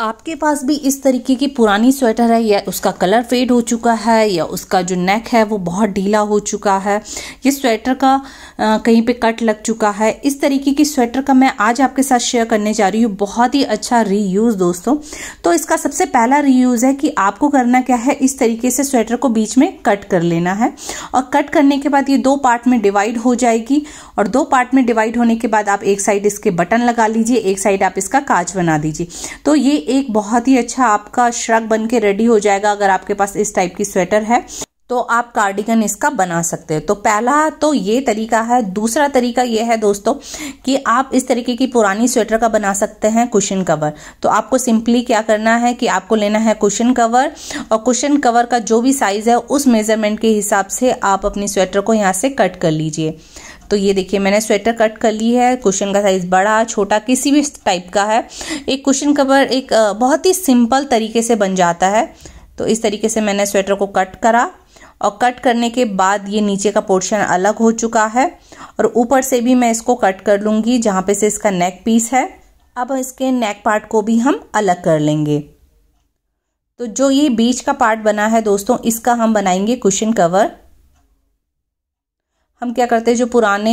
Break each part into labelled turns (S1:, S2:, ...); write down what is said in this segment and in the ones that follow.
S1: आपके पास भी इस तरीके की पुरानी स्वेटर है या उसका कलर फेड हो चुका है या उसका जो नेक है वो बहुत ढीला हो चुका है ये स्वेटर का आ, कहीं पे कट लग चुका है इस तरीके की स्वेटर का मैं आज आपके साथ शेयर करने जा रही हूँ बहुत ही अच्छा रीयूज़ दोस्तों तो इसका सबसे पहला रीयूज़ है कि आपको करना क्या है इस तरीके से स्वेटर को बीच में कट कर लेना है और कट करने के बाद ये दो पार्ट में डिवाइड हो जाएगी और दो पार्ट में डिवाइड होने के बाद आप एक साइड इसके बटन लगा लीजिए एक साइड आप इसका काज बना दीजिए तो ये एक बहुत ही अच्छा आपका श्रग बन के रेडी हो जाएगा अगर आपके पास इस टाइप की स्वेटर है तो आप कार्डिगन इसका बना सकते हैं तो पहला तो ये तरीका है दूसरा तरीका ये है दोस्तों कि आप इस तरीके की पुरानी स्वेटर का बना सकते हैं कुशन कवर तो आपको सिंपली क्या करना है कि आपको लेना है कुशन कवर और कुशन कवर का जो भी साइज़ है उस मेज़रमेंट के हिसाब से आप अपनी स्वेटर को यहाँ से कट कर लीजिए तो ये देखिए मैंने स्वेटर कट कर ली है कुशन का साइज़ बड़ा छोटा किसी भी टाइप का है एक कुशन कवर एक बहुत ही सिंपल तरीके से बन जाता है तो इस तरीके से मैंने स्वेटर को कट करा और कट करने के बाद ये नीचे का पोर्शन अलग हो चुका है और ऊपर से भी मैं इसको कट कर लूँगी जहाँ पे से इसका नेक पीस है अब इसके नेक पार्ट को भी हम अलग कर लेंगे तो जो ये बीच का पार्ट बना है दोस्तों इसका हम बनाएंगे कुशन कवर हम क्या करते हैं जो पुराने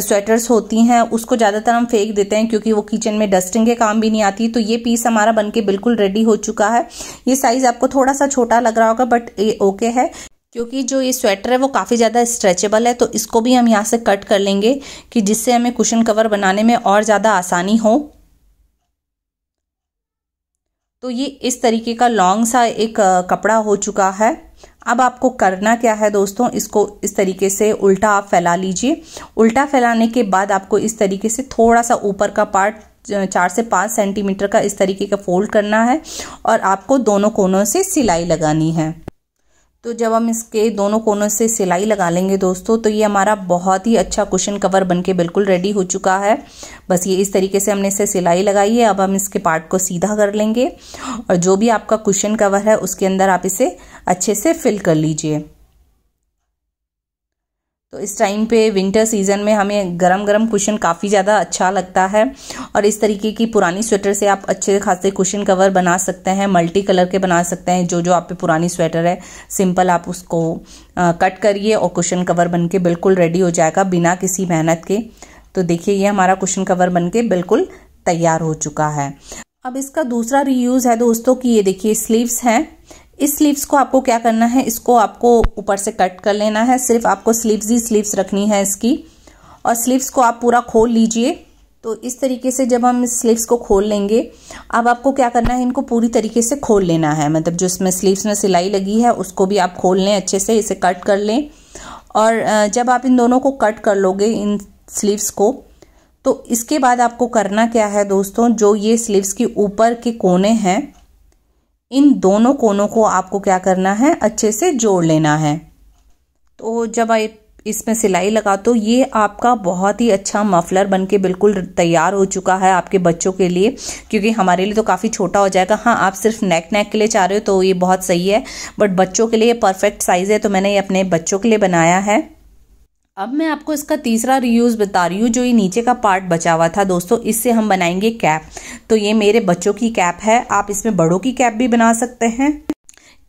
S1: स्वेटर्स होती हैं उसको ज़्यादातर हम फेंक देते हैं क्योंकि वो किचन में डस्टिंग के काम भी नहीं आती तो ये पीस हमारा बनके बिल्कुल रेडी हो चुका है ये साइज़ आपको थोड़ा सा छोटा लग रहा होगा बट ये ओके है क्योंकि जो ये स्वेटर है वो काफ़ी ज़्यादा स्ट्रेचेबल है तो इसको भी हम यहाँ से कट कर लेंगे कि जिससे हमें कुशन कवर बनाने में और ज़्यादा आसानी हो तो ये इस तरीके का लॉन्ग सा एक कपड़ा हो चुका है अब आपको करना क्या है दोस्तों इसको इस तरीके से उल्टा आप फैला लीजिए उल्टा फैलाने के बाद आपको इस तरीके से थोड़ा सा ऊपर का पार्ट चार से पाँच सेंटीमीटर का इस तरीके का फोल्ड करना है और आपको दोनों कोनों से सिलाई लगानी है तो जब हम इसके दोनों कोनों से सिलाई लगा लेंगे दोस्तों तो ये हमारा बहुत ही अच्छा कुशन कवर बनके बिल्कुल रेडी हो चुका है बस ये इस तरीके से हमने इसे सिलाई लगाई है अब हम इसके पार्ट को सीधा कर लेंगे और जो भी आपका कुशन कवर है उसके अंदर आप इसे अच्छे से फिल कर लीजिए तो इस टाइम पे विंटर सीज़न में हमें गरम गरम कुशन काफ़ी ज़्यादा अच्छा लगता है और इस तरीके की पुरानी स्वेटर से आप अच्छे खासे कुशन कवर बना सकते हैं मल्टी कलर के बना सकते हैं जो जो आप पे पुरानी स्वेटर है सिंपल आप उसको आ, कट करिए और कुशन कवर बन के बिल्कुल रेडी हो जाएगा बिना किसी मेहनत के तो देखिए ये हमारा कुशन कवर बन के बिल्कुल तैयार हो चुका है अब इसका दूसरा रीयूज़ है दोस्तों की ये देखिए स्लीव्स हैं इस स्लीव्स को आपको क्या करना है इसको आपको ऊपर से कट कर लेना है सिर्फ आपको स्लीव्स ही स्लीव्स रखनी है इसकी और स्लीव्स को आप पूरा खोल लीजिए तो इस तरीके से जब हम स्लीव्स को खोल लेंगे अब आपको क्या करना है इनको पूरी तरीके से खोल लेना है मतलब जो इसमें स्लीव्स में सिलाई लगी है उसको भी आप खोल लें अच्छे से इसे कट कर लें और जब आप इन दोनों को कट कर लोगे इन स्लीव्स को तो इसके बाद आपको करना क्या है दोस्तों जो ये स्लीव्स के ऊपर के कोने हैं इन दोनों कोनों को आपको क्या करना है अच्छे से जोड़ लेना है तो जब आप इसमें सिलाई लगा तो ये आपका बहुत ही अच्छा मफलर बन के बिल्कुल तैयार हो चुका है आपके बच्चों के लिए क्योंकि हमारे लिए तो काफ़ी छोटा हो जाएगा हाँ आप सिर्फ नेक नेक के लिए चाह रहे हो तो ये बहुत सही है बट बच्चों के लिए परफेक्ट साइज़ है तो मैंने ये अपने बच्चों के लिए बनाया है अब मैं आपको इसका तीसरा रियूज बता रही हूँ जो ये नीचे का पार्ट बचा हुआ था दोस्तों इससे हम बनाएंगे कैप तो ये मेरे बच्चों की कैप है आप इसमें बड़ों की कैप भी बना सकते हैं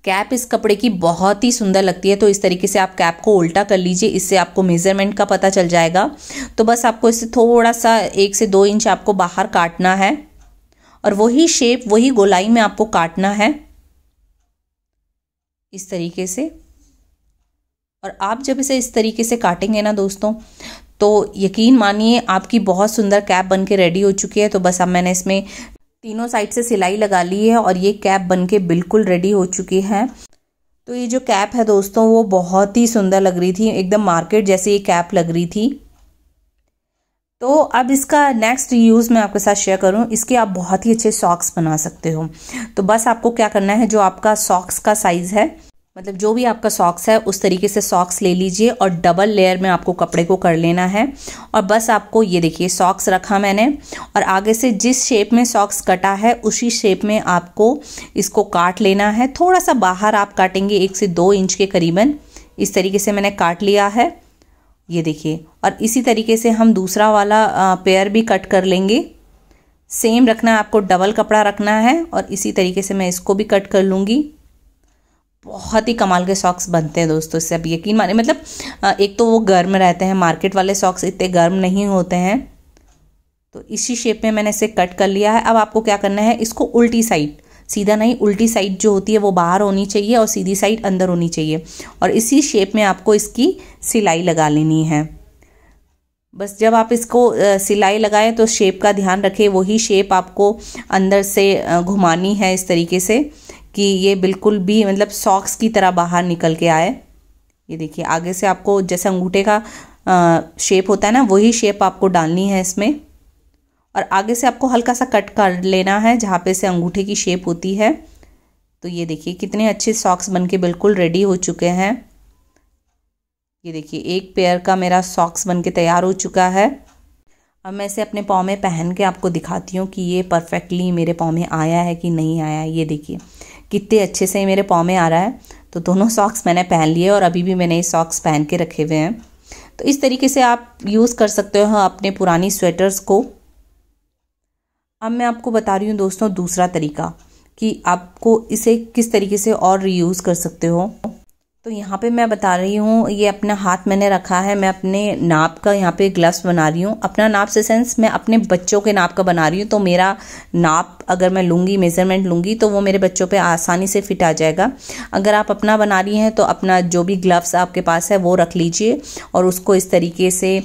S1: कैप इस कपड़े की बहुत ही सुंदर लगती है तो इस तरीके से आप कैप को उल्टा कर लीजिए इससे आपको मेज़रमेंट का पता चल जाएगा तो बस आपको इससे थोड़ा सा एक से दो इंच आपको बाहर काटना है और वही शेप वही गोलाई में आपको काटना है इस तरीके से और आप जब इसे इस तरीके से काटेंगे ना दोस्तों तो यकीन मानिए आपकी बहुत सुंदर कैप बन के रेडी हो चुकी है तो बस अब मैंने इसमें तीनों साइड से सिलाई लगा ली है और ये कैप बन के बिल्कुल रेडी हो चुकी है तो ये जो कैप है दोस्तों वो बहुत ही सुंदर लग रही थी एकदम मार्केट जैसे ये कैप लग रही थी तो अब इसका नेक्स्ट यूज़ मैं आपके साथ शेयर करूं इसके आप बहुत ही अच्छे सॉक्स बना सकते हो तो बस आपको क्या करना है जो आपका सॉक्स का साइज़ है मतलब जो भी आपका सॉक्स है उस तरीके से सॉक्स ले लीजिए और डबल लेयर में आपको कपड़े को कर लेना है और बस आपको ये देखिए सॉक्स रखा मैंने और आगे से जिस शेप में सॉक्स कटा है उसी शेप में आपको इसको काट लेना है थोड़ा सा बाहर आप काटेंगे एक से दो इंच के करीबन इस तरीके से मैंने काट लिया है ये देखिए और इसी तरीके से हम दूसरा वाला पेयर भी कट कर लेंगे सेम रखना है आपको डबल कपड़ा रखना है और इसी तरीके से मैं इसको भी कट कर लूँगी बहुत ही कमाल के सॉक्स बनते हैं दोस्तों इससे अब यकीन माने मतलब एक तो वो गर्म रहते हैं मार्केट वाले सॉक्स इतने गर्म नहीं होते हैं तो इसी शेप में मैंने इसे कट कर लिया है अब आपको क्या करना है इसको उल्टी साइड सीधा नहीं उल्टी साइड जो होती है वो बाहर होनी चाहिए और सीधी साइड अंदर होनी चाहिए और इसी शेप में आपको इसकी सिलाई लगा लेनी है बस जब आप इसको सिलाई लगाएं तो शेप का ध्यान रखें वही शेप आपको अंदर से घुमानी है इस तरीके से कि ये बिल्कुल भी मतलब सॉक्स की तरह बाहर निकल के आए ये देखिए आगे से आपको जैसे अंगूठे का आ, शेप होता है ना वही शेप आपको डालनी है इसमें और आगे से आपको हल्का सा कट कर लेना है जहाँ पे से अंगूठे की शेप होती है तो ये देखिए कितने अच्छे सॉक्स बन के बिल्कुल रेडी हो चुके हैं ये देखिए एक पेयर का मेरा सॉक्स बन के तैयार हो चुका है अब मैं इसे अपने पाँव में पहन के आपको दिखाती हूँ कि ये परफेक्टली मेरे पाँव में आया है कि नहीं आया ये देखिए कितने अच्छे से मेरे पाँव में आ रहा है तो दोनों सॉक्स मैंने पहन लिए और अभी भी मैंने ये सॉक्स पहन के रखे हुए हैं तो इस तरीके से आप यूज़ कर सकते हो अपने पुरानी स्वेटर्स को अब मैं आपको बता रही हूँ दोस्तों दूसरा तरीका कि आपको इसे किस तरीके से और रीयूज़ कर सकते हो तो यहाँ पे मैं बता रही हूँ ये अपना हाथ मैंने रखा है मैं अपने नाप का यहाँ पे ग्लव्स बना रही हूँ अपना नाप से सेंस मैं अपने बच्चों के नाप का बना रही हूँ तो मेरा नाप अगर मैं लूँगी मेज़रमेंट लूँगी तो वो मेरे बच्चों पे आसानी से फिट आ जाएगा अगर आप अपना बना रही हैं तो अपना जो भी ग्लव्स आपके पास है वो रख लीजिए और उसको इस तरीके से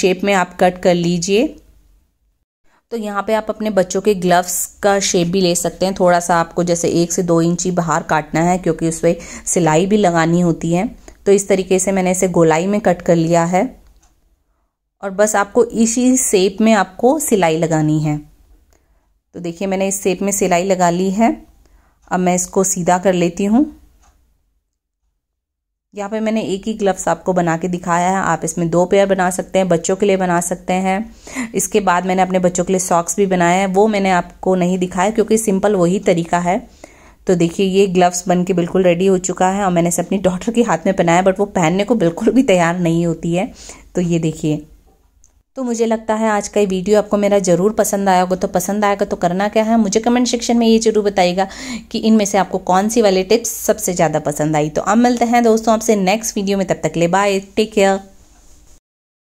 S1: शेप में आप कट कर लीजिए तो यहाँ पे आप अपने बच्चों के ग्लव्स का शेप भी ले सकते हैं थोड़ा सा आपको जैसे एक से दो इंची बाहर काटना है क्योंकि उस पर सिलाई भी लगानी होती है तो इस तरीके से मैंने इसे गोलाई में कट कर लिया है और बस आपको इसी सेप में आपको सिलाई लगानी है तो देखिए मैंने इस सेप में सिलाई लगा ली है अब मैं इसको सीधा कर लेती हूँ यहाँ पे मैंने एक ही ग्लव्स आपको बना के दिखाया है आप इसमें दो पेयर बना सकते हैं बच्चों के लिए बना सकते हैं इसके बाद मैंने अपने बच्चों के लिए सॉक्स भी बनाए हैं वो मैंने आपको नहीं दिखाया क्योंकि सिंपल वही तरीका है तो देखिए ये ग्लव्स बन के बिल्कुल रेडी हो चुका है और मैंने इसे अपनी डॉटर के हाथ में पहनाया बट वो पहनने को बिल्कुल भी तैयार नहीं होती है तो ये देखिए तो मुझे लगता है आज का ये वीडियो आपको मेरा ज़रूर पसंद आया होगा तो पसंद आएगा तो करना क्या है मुझे कमेंट सेक्शन में ये जरूर बताइएगा कि इनमें से आपको कौन सी वाली टिप्स सबसे ज़्यादा पसंद आई तो अब मिलते हैं दोस्तों आपसे नेक्स्ट वीडियो में तब तक ले बाय टेक केयर